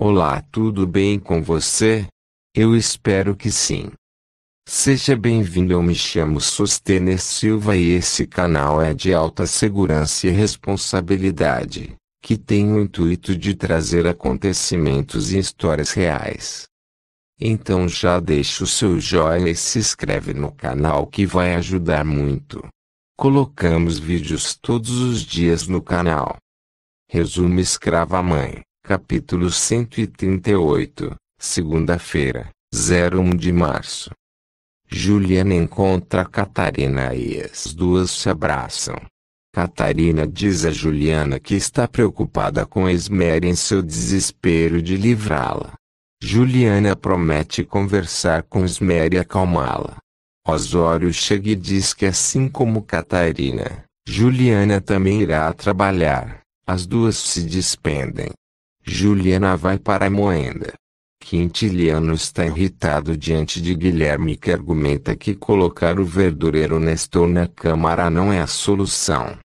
Olá, tudo bem com você? Eu espero que sim. Seja bem-vindo, eu me chamo Sostener Silva e esse canal é de alta segurança e responsabilidade, que tem o intuito de trazer acontecimentos e histórias reais. Então já deixa o seu joinha e se inscreve no canal que vai ajudar muito. Colocamos vídeos todos os dias no canal. Resumo Escrava Mãe Capítulo 138, segunda-feira, 01 de março. Juliana encontra Catarina e as duas se abraçam. Catarina diz a Juliana que está preocupada com Esmer em seu desespero de livrá-la. Juliana promete conversar com Esmer e acalmá-la. Osório chega e diz que assim como Catarina, Juliana também irá trabalhar. As duas se despendem. Juliana vai para Moenda. Quintiliano está irritado diante de Guilherme que argumenta que colocar o verdureiro Nestor na Câmara não é a solução.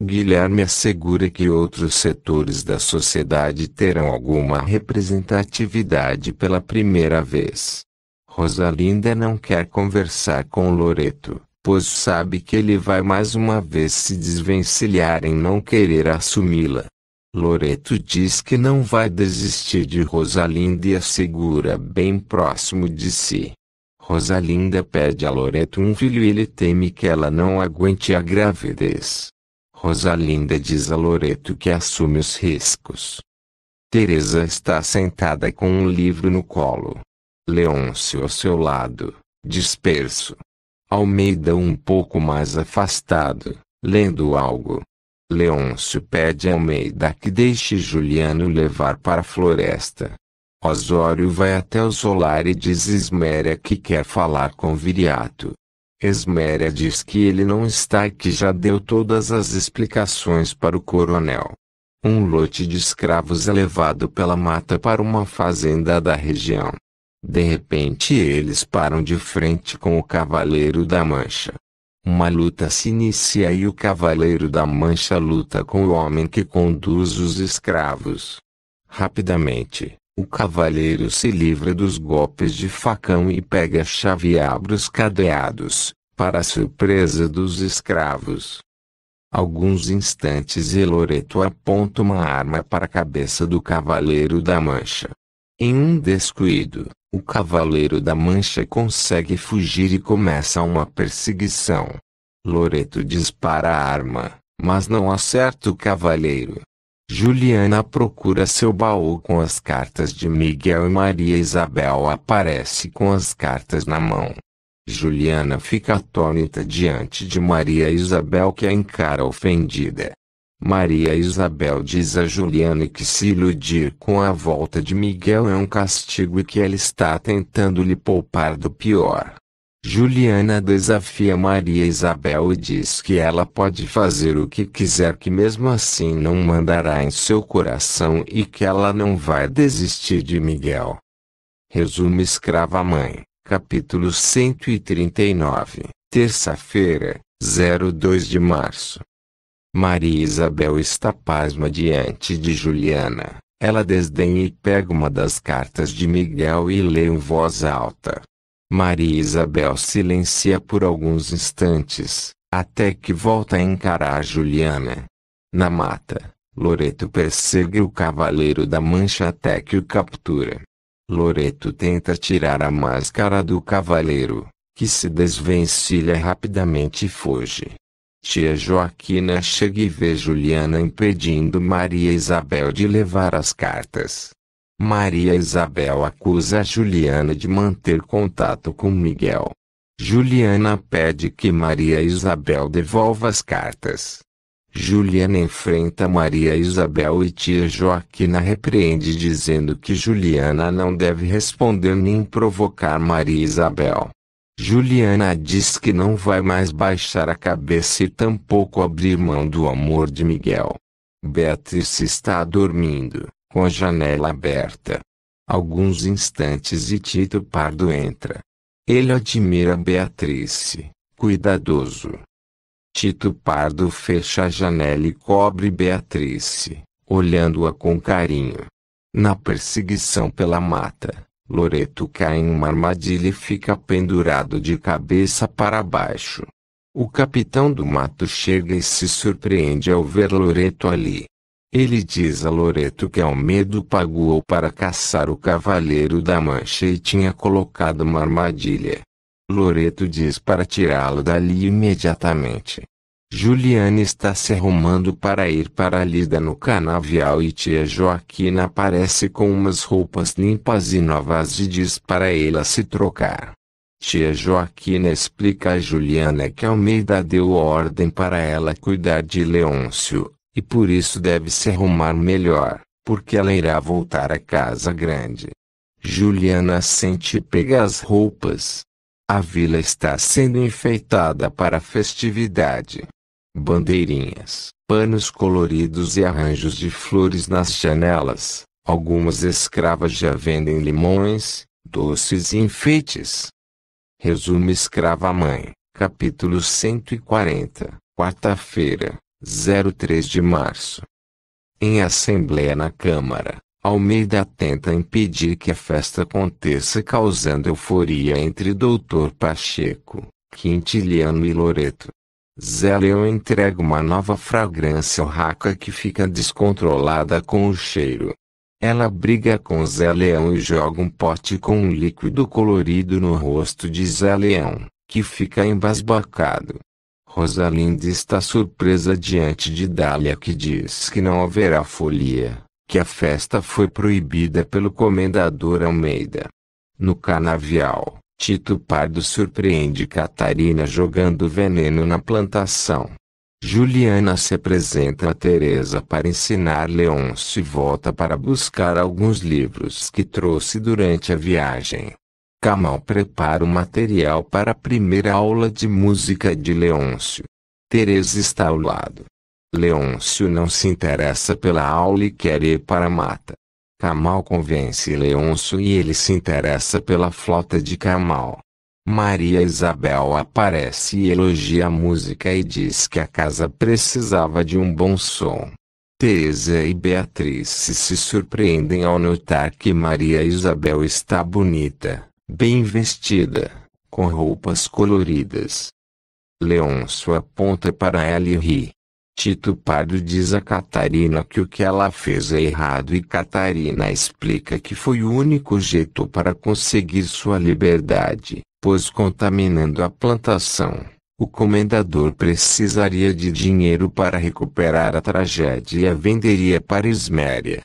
Guilherme assegura que outros setores da sociedade terão alguma representatividade pela primeira vez. Rosalinda não quer conversar com Loreto, pois sabe que ele vai mais uma vez se desvencilhar em não querer assumi-la. Loreto diz que não vai desistir de Rosalinda e a segura bem próximo de si. Rosalinda pede a Loreto um filho e ele teme que ela não aguente a gravidez. Rosalinda diz a Loreto que assume os riscos. Teresa está sentada com um livro no colo. Leôncio ao seu lado, disperso. Almeida um pouco mais afastado, lendo algo. Leôncio pede a Almeida que deixe Juliano levar para a floresta. Osório vai até o solar e diz Esméria que quer falar com Viriato. Esméria diz que ele não está e que já deu todas as explicações para o coronel. Um lote de escravos é levado pela mata para uma fazenda da região. De repente eles param de frente com o Cavaleiro da Mancha. Uma luta se inicia e o cavaleiro da Mancha luta com o homem que conduz os escravos. Rapidamente, o cavaleiro se livra dos golpes de facão e pega a chave e abre os cadeados, para a surpresa dos escravos. Alguns instantes e Loreto aponta uma arma para a cabeça do cavaleiro da Mancha. Em um descuido, o Cavaleiro da Mancha consegue fugir e começa uma perseguição. Loreto dispara a arma, mas não acerta o cavaleiro. Juliana procura seu baú com as cartas de Miguel e Maria Isabel aparece com as cartas na mão. Juliana fica atônita diante de Maria Isabel que a encara ofendida. Maria Isabel diz a Juliane que se iludir com a volta de Miguel é um castigo e que ela está tentando lhe poupar do pior. Juliana desafia Maria Isabel e diz que ela pode fazer o que quiser, que mesmo assim não mandará em seu coração e que ela não vai desistir de Miguel. Resumo Escrava Mãe, capítulo 139, terça-feira, 02 de março. Maria Isabel está pasma diante de Juliana. Ela desdenha e pega uma das cartas de Miguel e lê em voz alta. Maria Isabel silencia por alguns instantes, até que volta a encarar Juliana. Na mata, Loreto persegue o cavaleiro da mancha até que o captura. Loreto tenta tirar a máscara do cavaleiro, que se desvencilha rapidamente e foge. Tia Joaquina chega e vê Juliana impedindo Maria Isabel de levar as cartas. Maria Isabel acusa Juliana de manter contato com Miguel. Juliana pede que Maria Isabel devolva as cartas. Juliana enfrenta Maria Isabel e tia Joaquina repreende dizendo que Juliana não deve responder nem provocar Maria Isabel. Juliana diz que não vai mais baixar a cabeça e tampouco abrir mão do amor de Miguel. Beatriz está dormindo, com a janela aberta. Alguns instantes e Tito Pardo entra. Ele admira Beatriz, cuidadoso. Tito Pardo fecha a janela e cobre Beatriz, olhando-a com carinho. Na perseguição pela mata, Loreto cai em uma armadilha e fica pendurado de cabeça para baixo. O capitão do mato chega e se surpreende ao ver Loreto ali. Ele diz a Loreto que Almedo pagou para caçar o cavaleiro da mancha e tinha colocado uma armadilha. Loreto diz para tirá-lo dali imediatamente. Juliana está se arrumando para ir para a lida no canavial e tia Joaquina aparece com umas roupas limpas e novas e diz para ela se trocar. Tia Joaquina explica a Juliana que Almeida deu ordem para ela cuidar de Leôncio, e por isso deve se arrumar melhor, porque ela irá voltar à casa grande. Juliana sente e pega as roupas. A vila está sendo enfeitada para a festividade bandeirinhas, panos coloridos e arranjos de flores nas janelas. Algumas escravas já vendem limões, doces e enfeites. Resumo Escrava Mãe, capítulo 140, quarta-feira, 03 de março. Em assembleia na Câmara, Almeida tenta impedir que a festa aconteça causando euforia entre Dr. Pacheco, Quintiliano e Loreto. Zé Leão entrega uma nova fragrância ao Raca que fica descontrolada com o cheiro. Ela briga com Zé Leão e joga um pote com um líquido colorido no rosto de Zé Leão, que fica embasbacado. Rosalinda está surpresa diante de Dália que diz que não haverá folia, que a festa foi proibida pelo comendador Almeida. No canavial, Tito Pardo surpreende Catarina jogando veneno na plantação. Juliana se apresenta a Teresa para ensinar Leôncio e volta para buscar alguns livros que trouxe durante a viagem. Camal prepara o material para a primeira aula de música de Leôncio. Teresa está ao lado. Leôncio não se interessa pela aula e quer ir para a mata. Kamal convence Leôncio e ele se interessa pela flauta de Kamal. Maria Isabel aparece e elogia a música e diz que a casa precisava de um bom som. Teresa e Beatriz se surpreendem ao notar que Maria Isabel está bonita, bem vestida, com roupas coloridas. Leôncio aponta para ela e ri. Tito Pardo diz a Catarina que o que ela fez é errado e Catarina explica que foi o único jeito para conseguir sua liberdade, pois contaminando a plantação, o comendador precisaria de dinheiro para recuperar a tragédia e a venderia para Isméria.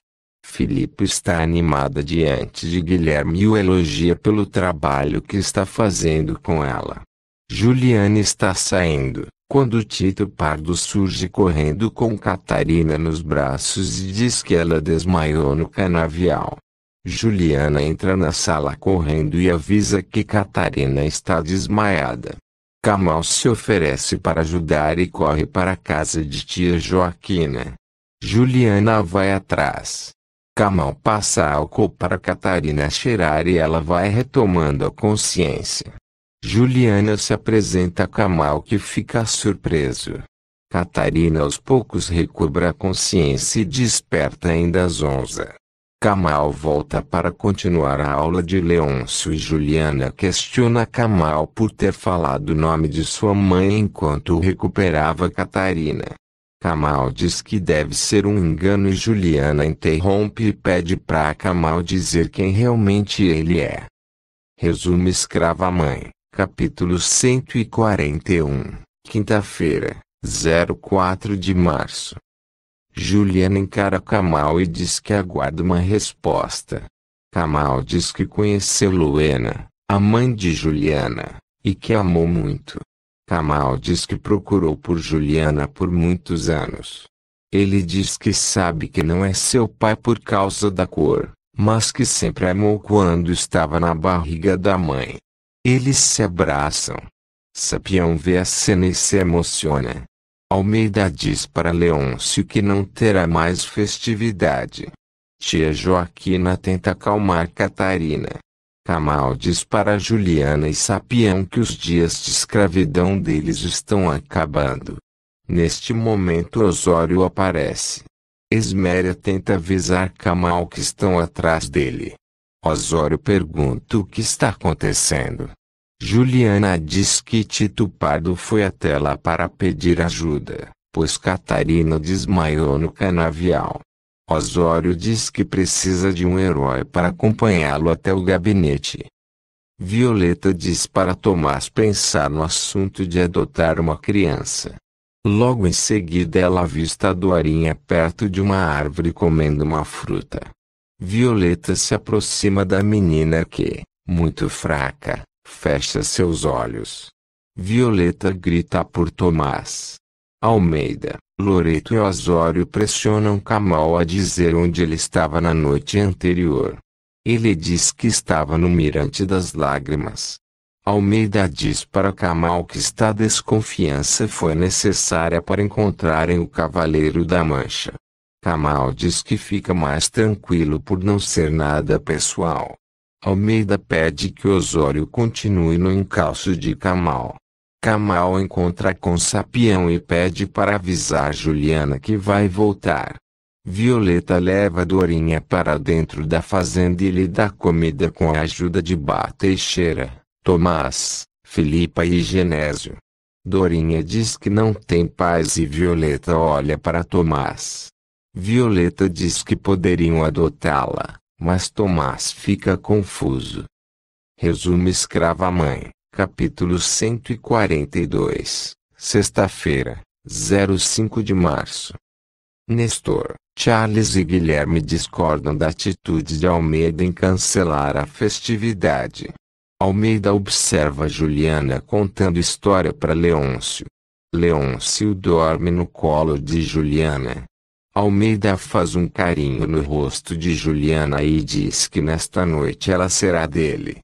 Filipe está animada diante de Guilherme e o elogia pelo trabalho que está fazendo com ela. Juliana está saindo. Quando Tito Pardo surge correndo com Catarina nos braços e diz que ela desmaiou no canavial. Juliana entra na sala correndo e avisa que Catarina está desmaiada. Kamal se oferece para ajudar e corre para a casa de tia Joaquina. Juliana vai atrás. Kamal passa álcool para Catarina cheirar e ela vai retomando a consciência. Juliana se apresenta a Kamal que fica surpreso. Catarina aos poucos recobra a consciência e desperta ainda às onze. Kamal volta para continuar a aula de Leôncio e Juliana questiona Kamal por ter falado o nome de sua mãe enquanto recuperava Catarina. Kamal diz que deve ser um engano e Juliana interrompe e pede para Kamal dizer quem realmente ele é. Resumo escrava mãe. Capítulo 141, quinta-feira, 04 de março. Juliana encara Kamal e diz que aguarda uma resposta. Kamal diz que conheceu Luena, a mãe de Juliana, e que amou muito. Kamal diz que procurou por Juliana por muitos anos. Ele diz que sabe que não é seu pai por causa da cor, mas que sempre amou quando estava na barriga da mãe. Eles se abraçam. Sapião vê a cena e se emociona. Almeida diz para Leôncio que não terá mais festividade. Tia Joaquina tenta acalmar Catarina. Camal diz para Juliana e Sapião que os dias de escravidão deles estão acabando. Neste momento Osório aparece. Esméria tenta avisar Camal que estão atrás dele. Osório pergunta o que está acontecendo. Juliana diz que Tito Pardo foi até lá para pedir ajuda, pois Catarina desmaiou no canavial. Osório diz que precisa de um herói para acompanhá-lo até o gabinete. Violeta diz para Tomás pensar no assunto de adotar uma criança. Logo em seguida ela avista a Dorinha perto de uma árvore comendo uma fruta. Violeta se aproxima da menina que, muito fraca, fecha seus olhos. Violeta grita por Tomás. Almeida, Loreto e Osório pressionam Kamal a dizer onde ele estava na noite anterior. Ele diz que estava no Mirante das Lágrimas. Almeida diz para Kamal que esta desconfiança foi necessária para encontrarem o Cavaleiro da Mancha. Kamal diz que fica mais tranquilo por não ser nada pessoal. Almeida pede que Osório continue no encalço de Camal. Camal encontra com Sapião e pede para avisar Juliana que vai voltar. Violeta leva Dorinha para dentro da fazenda e lhe dá comida com a ajuda de Bateixeira, Tomás, Filipa e Genésio. Dorinha diz que não tem paz e Violeta olha para Tomás. Violeta diz que poderiam adotá-la, mas Tomás fica confuso. Resumo Escrava Mãe, capítulo 142, sexta-feira, 05 de março. Nestor, Charles e Guilherme discordam da atitude de Almeida em cancelar a festividade. Almeida observa Juliana contando história para Leôncio. Leôncio dorme no colo de Juliana, Almeida faz um carinho no rosto de Juliana e diz que nesta noite ela será dele.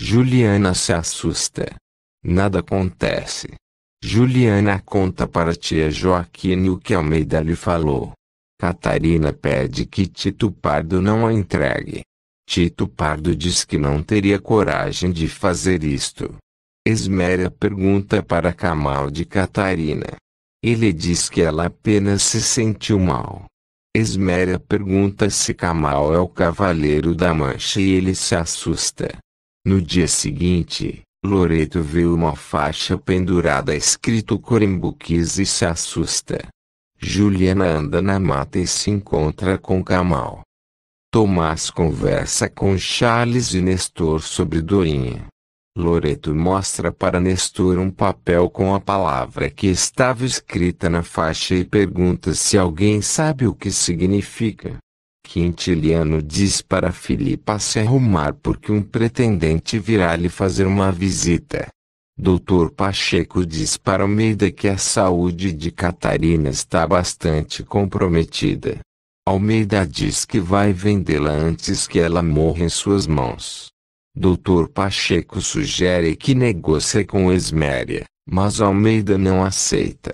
Juliana se assusta. Nada acontece. Juliana conta para tia Joaquine o que Almeida lhe falou. Catarina pede que Tito Pardo não a entregue. Tito Pardo diz que não teria coragem de fazer isto. Esméria pergunta para Camal de Catarina. Ele diz que ela apenas se sentiu mal. Esméria pergunta se Kamal é o cavaleiro da mancha e ele se assusta. No dia seguinte, Loreto vê uma faixa pendurada escrito Corimbuquis e se assusta. Juliana anda na mata e se encontra com Kamal. Tomás conversa com Charles e Nestor sobre Dorinha. Loreto mostra para Nestor um papel com a palavra que estava escrita na faixa e pergunta se alguém sabe o que significa. Quintiliano diz para Filipa se arrumar porque um pretendente virá lhe fazer uma visita. Doutor Pacheco diz para Almeida que a saúde de Catarina está bastante comprometida. Almeida diz que vai vendê-la antes que ela morra em suas mãos. Dr. Pacheco sugere que negocie com Esméria, mas Almeida não aceita.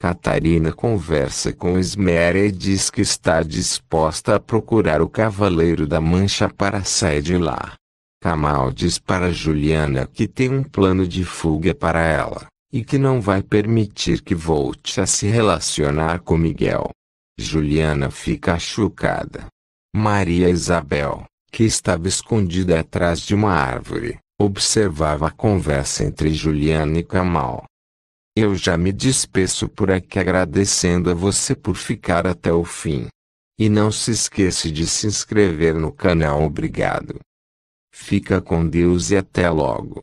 Catarina conversa com Esméria e diz que está disposta a procurar o Cavaleiro da Mancha para sair de lá. Kamal diz para Juliana que tem um plano de fuga para ela, e que não vai permitir que volte a se relacionar com Miguel. Juliana fica chocada. Maria Isabel, que estava escondida atrás de uma árvore, observava a conversa entre Juliana e Kamal. Eu já me despeço por aqui agradecendo a você por ficar até o fim. E não se esqueça de se inscrever no canal. Obrigado. Fica com Deus e até logo.